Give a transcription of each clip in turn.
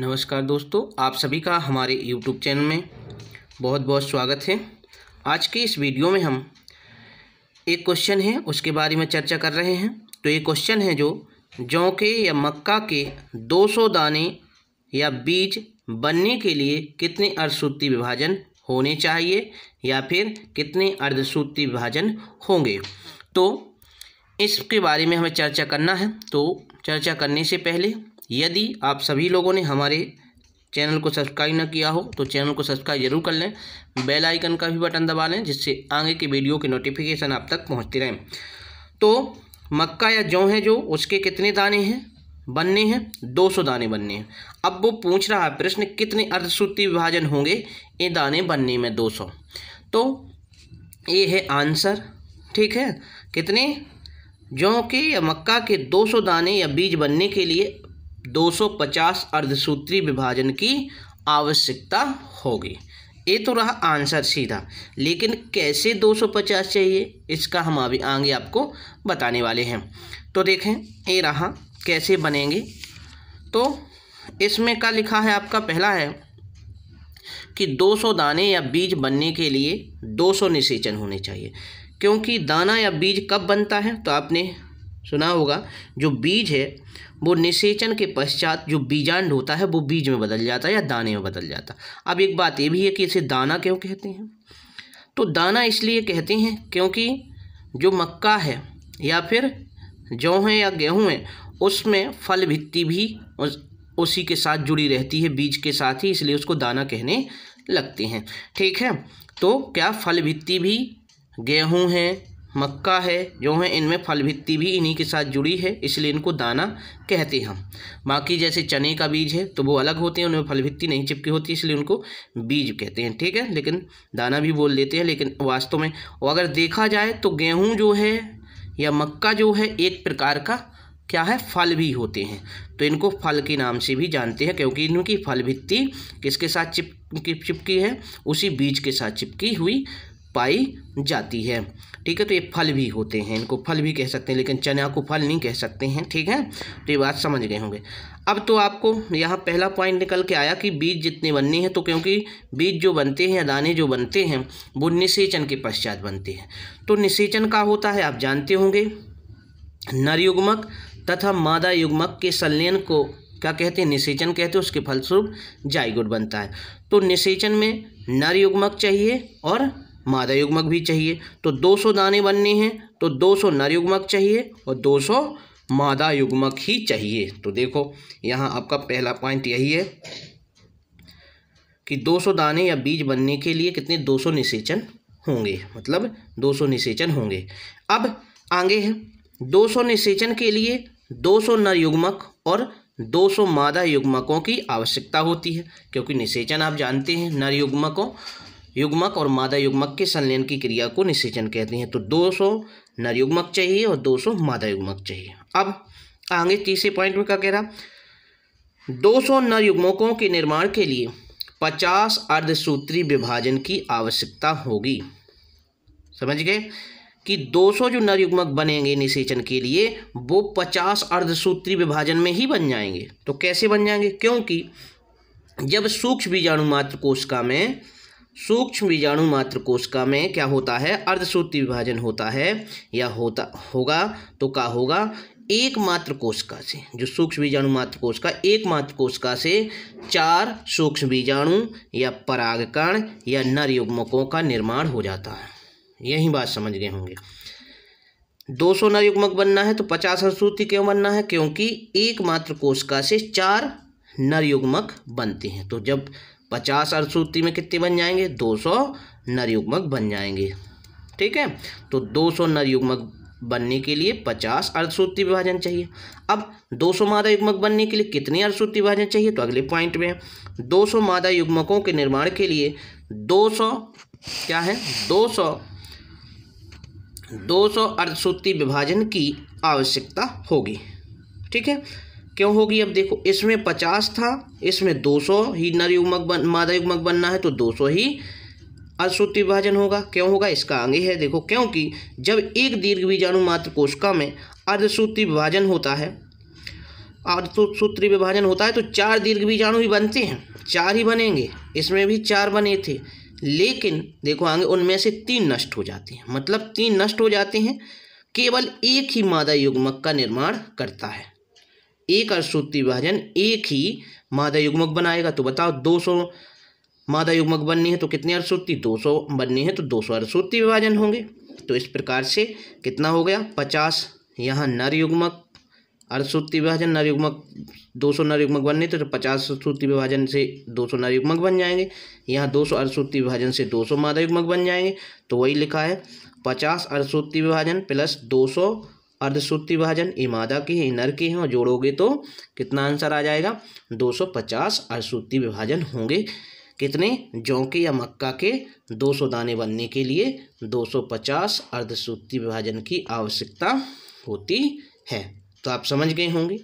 नमस्कार दोस्तों आप सभी का हमारे यूट्यूब चैनल में बहुत बहुत स्वागत है आज के इस वीडियो में हम एक क्वेश्चन है उसके बारे में चर्चा कर रहे हैं तो ये क्वेश्चन है जो जौ के या मक्का के 200 दाने या बीज बनने के लिए कितने अर्धसूत्री विभाजन होने चाहिए या फिर कितने अर्धसूत्री विभाजन होंगे तो इसके बारे में हमें चर्चा करना है तो चर्चा करने से पहले यदि आप सभी लोगों ने हमारे चैनल को सब्सक्राइब ना किया हो तो चैनल को सब्सक्राइब जरूर कर लें बेल आइकन का भी बटन दबा लें जिससे आगे की वीडियो के नोटिफिकेशन आप तक पहुंचते रहें तो मक्का या जौ है जो उसके कितने दाने हैं बनने हैं 200 दाने बनने हैं अब वो पूछ रहा है प्रश्न कितने अर्धसूत्री विभाजन होंगे ये दाने बनने में सौ तो ये है आंसर ठीक है कितने जौ के या मक्का के 200 दाने या बीज बनने के लिए 250 अर्धसूत्री विभाजन की आवश्यकता होगी ये तो रहा आंसर सीधा लेकिन कैसे 250 चाहिए इसका हम अभी आगे आपको बताने वाले हैं तो देखें ये रहा कैसे बनेंगे तो इसमें क्या लिखा है आपका पहला है कि 200 दाने या बीज बनने के लिए 200 निषेचन होने चाहिए क्योंकि दाना या बीज कब बनता है तो आपने सुना होगा जो बीज है वो निषेचन के पश्चात जो बीजांड होता है वो बीज में बदल जाता है या दाने में बदल जाता अब एक बात ये भी है कि इसे दाना क्यों कहते हैं तो दाना इसलिए कहते हैं क्योंकि जो मक्का है या फिर जौ है या गेहूँ है उसमें फल भित्ति भी उस उसी के साथ जुड़ी रहती है बीज के साथ ही इसलिए उसको दाना कहने लगते हैं ठीक है तो क्या फल भित्ति भी गेहूँ है मक्का है जो है इनमें फल भी इन्हीं के साथ जुड़ी है इसलिए इनको दाना कहते हैं हम बाकी जैसे चने का बीज है तो वो अलग होते हैं उनमें फल नहीं चिपकी होती इसलिए उनको बीज कहते हैं ठीक है लेकिन दाना भी बोल देते हैं लेकिन वास्तव में और अगर देखा जाए तो गेहूँ जो है या मक्का जो है एक प्रकार का क्या है फल भी होते हैं तो इनको फल के नाम से भी जानते हैं क्योंकि इनकी फल किसके साथ चिप चिपकी है उसी बीज के साथ चिपकी हुई पाई जाती है ठीक है तो ये फल भी होते हैं इनको फल भी कह सकते हैं लेकिन चना को फल नहीं कह सकते हैं ठीक है तो ये बात समझ गए होंगे अब तो आपको यहाँ पहला पॉइंट निकल के आया कि बीज जितने बनने हैं तो क्योंकि बीज जो बनते हैं दाने जो बनते हैं वो निषेचन के पश्चात बनते हैं तो निषेचन का होता है आप जानते होंगे नरयुग्मक तथा मादा युग्मक के संलयन को क्या कहते हैं निषेचन कहते हैं उसके फलस्वरूप जायगुट बनता है तो निषेचन में नर युग्मक चाहिए और मादा युग्मक भी चाहिए तो 200 दाने बनने हैं तो 200 नर युग्मक चाहिए और 200 मादा युग्मक ही चाहिए तो देखो यहाँ आपका पहला पॉइंट यही है कि 200 दाने या बीज बनने के लिए कितने 200 निषेचन होंगे मतलब 200 निषेचन होंगे अब आगे है 200 निषेचन के लिए 200 नर युग्मक और 200 मादा युग्मकों की आवश्यकता होती है क्योंकि निषेचन आप जानते हैं नर युग्मकों युग्मक और मादा युग्मक के संलयन की क्रिया को निषेचन कहते हैं तो 200 नर युग्मक चाहिए और 200 मादा युग्मक चाहिए अब आगे तीसरे पॉइंट में क्या कह रहा 200 नर युग्मकों के निर्माण के लिए 50 अर्धसूत्री विभाजन की आवश्यकता होगी समझ गए कि 200 जो नर युग्मक बनेंगे निषेचन के लिए वो 50 अर्धसूत्री विभाजन में ही बन जाएंगे तो कैसे बन जाएंगे क्योंकि जब सूक्ष्म बीजाणु मात्र कोशिका में सूक्ष्म बीजाणु मात्र कोशिका में क्या होता है अर्धसूत्री विभाजन होता है या होता होगा तो क्या होगा एकमात्र कोशिका से जो सूक्ष्म बीजाणु मात्र कोशिका एकमात्र कोशिका से चार सूक्ष्म बीजाणु या परागकण या नर युग्मकों का निर्माण हो जाता है यही बात समझ गए होंगे 200 नर युग्मक बनना है तो 50 अनुसूति क्यों बनना है क्योंकि एकमात्र कोशिका से चार नर युग्मक बनते हैं तो जब पचास अर्धसूत्री में कितने बन जाएंगे दो सौ नरयुग्मक बन जाएंगे ठीक है तो दो सौ नरयुग्मक बनने के लिए पचास अर्धसूत्री विभाजन चाहिए अब दो सौ मादा युग्मक बनने के लिए कितने अर्धसूत्री विभाजन चाहिए तो अगले पॉइंट में दो सौ मादा युग्मकों के निर्माण के लिए दो सौ क्या है दो सौ दो सौ अर्धसूत्री विभाजन की आवश्यकता होगी ठीक है क्यों होगी अब देखो इसमें पचास था इसमें दो सौ ही नरयुग्मक बन मादा युग्मक बनना है तो दो सौ ही अशुद्ध विभाजन होगा क्यों होगा इसका आगे है देखो क्योंकि जब एक दीर्घ बीजाणु मात्र कोशिका में अर्धसूत्र विभाजन होता है अर्धसूत्र विभाजन होता है तो चार दीर्घ बीजाणु ही बनते हैं चार ही बनेंगे इसमें भी चार बने थे लेकिन देखो आगे उनमें से तीन नष्ट हो जाते हैं मतलब तीन नष्ट हो जाते हैं केवल एक ही मादा युग्मक का निर्माण करता है एक अशुद्ध विभाजन एक ही मादा युग्मक बनाएगा तो बताओ दो सौ मादा युग्मक बननी है तो कितने अरसूती दो सौ बननी है तो दो सौ अरसूती विभाजन होंगे तो इस प्रकार से कितना हो गया पचास यहाँ नर युग्मक अरसूती विभाजन नर युग्मक दो सौ नर युग्मक बनने थे तो पचास सूती विभाजन से दो सौ नर युग्मक बन जाएंगे यहाँ दो सौ अरसूती विभाजन से दो सौ मादा युग्मक बन जाएंगे तो वही लिखा है पचास अरसूती विभाजन प्लस दो सौ अर्धसूत्री विभाजन ये मादा की है नर की है और जोड़ोगे तो कितना आंसर आ जाएगा 250 अर्धसूत्री विभाजन होंगे कितने जौ के या मक्का के 200 दाने बनने के लिए 250 अर्धसूत्री विभाजन की आवश्यकता होती है तो आप समझ गए होंगे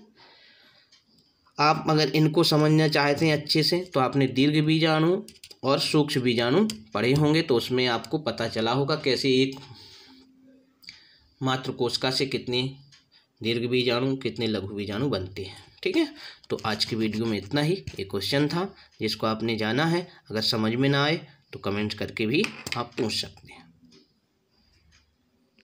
आप अगर इनको समझना चाहते हैं अच्छे से तो आपने दीर्घ बीजाणु और सूक्ष्म बीजाणु पढ़े होंगे तो उसमें आपको पता चला होगा कैसे एक मात्र कोशिका से कितने दीर्घ बीजाणु कितने लघु बीजाणु बनते हैं ठीक है तो आज की वीडियो में इतना ही एक क्वेश्चन था जिसको आपने जाना है अगर समझ में ना आए तो कमेंट करके भी आप पूछ सकते हैं